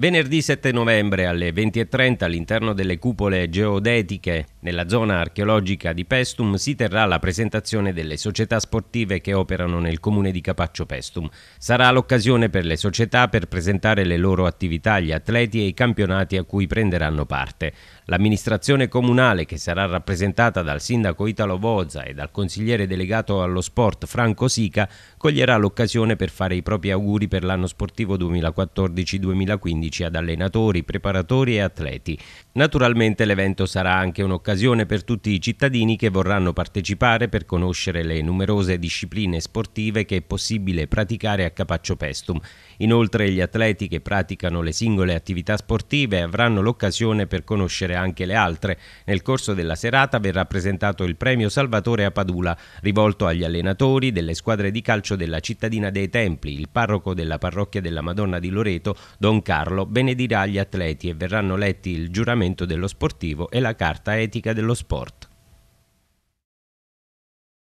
Venerdì 7 novembre alle 20.30 all'interno delle cupole geodetiche nella zona archeologica di Pestum si terrà la presentazione delle società sportive che operano nel comune di Capaccio Pestum. Sarà l'occasione per le società per presentare le loro attività, gli atleti e i campionati a cui prenderanno parte. L'amministrazione comunale, che sarà rappresentata dal sindaco Italo Vozza e dal consigliere delegato allo sport Franco Sica, coglierà l'occasione per fare i propri auguri per l'anno sportivo 2014-2015 ad allenatori, preparatori e atleti. Naturalmente l'evento sarà anche un'occasione un'occasione per tutti i cittadini che vorranno partecipare per conoscere le numerose discipline sportive che è possibile praticare a Capaccio Pestum. Inoltre gli atleti che praticano le singole attività sportive avranno l'occasione per conoscere anche le altre. Nel corso della serata verrà presentato il premio Salvatore Apadula, rivolto agli allenatori delle squadre di calcio della cittadina dei Templi. Il parroco della parrocchia della Madonna di Loreto, Don Carlo, benedirà gli atleti e verranno letti il giuramento dello sportivo e la carta etica politica dello sport.